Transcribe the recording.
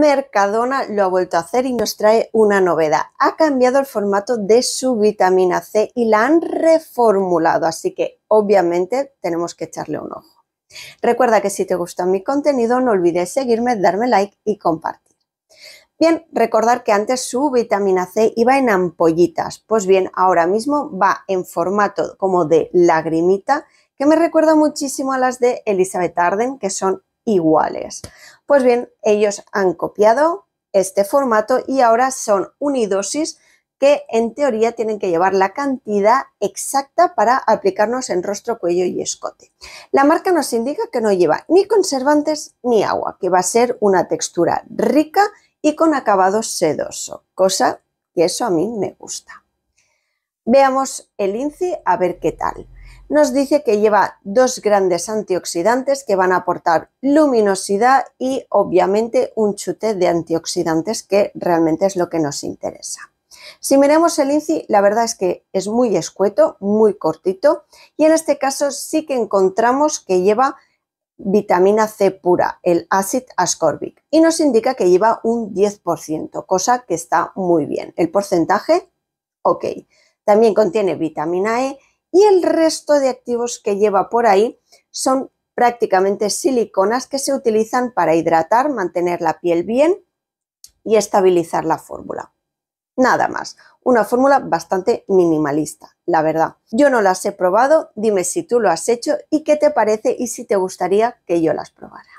Mercadona lo ha vuelto a hacer y nos trae una novedad. Ha cambiado el formato de su vitamina C y la han reformulado, así que obviamente tenemos que echarle un ojo. Recuerda que si te gusta mi contenido no olvides seguirme, darme like y compartir. Bien, recordar que antes su vitamina C iba en ampollitas, pues bien, ahora mismo va en formato como de lagrimita, que me recuerda muchísimo a las de Elizabeth Arden, que son iguales. Pues bien, ellos han copiado este formato y ahora son unidosis que en teoría tienen que llevar la cantidad exacta para aplicarnos en rostro, cuello y escote. La marca nos indica que no lleva ni conservantes ni agua, que va a ser una textura rica y con acabado sedoso, cosa que eso a mí me gusta. Veamos el INCI a ver qué tal nos dice que lleva dos grandes antioxidantes que van a aportar luminosidad y obviamente un chute de antioxidantes que realmente es lo que nos interesa. Si miramos el INCI, la verdad es que es muy escueto, muy cortito y en este caso sí que encontramos que lleva vitamina C pura, el ácido ascorbic, y nos indica que lleva un 10%, cosa que está muy bien. El porcentaje, ok. También contiene vitamina E y el resto de activos que lleva por ahí son prácticamente siliconas que se utilizan para hidratar, mantener la piel bien y estabilizar la fórmula. Nada más, una fórmula bastante minimalista, la verdad. Yo no las he probado, dime si tú lo has hecho y qué te parece y si te gustaría que yo las probara.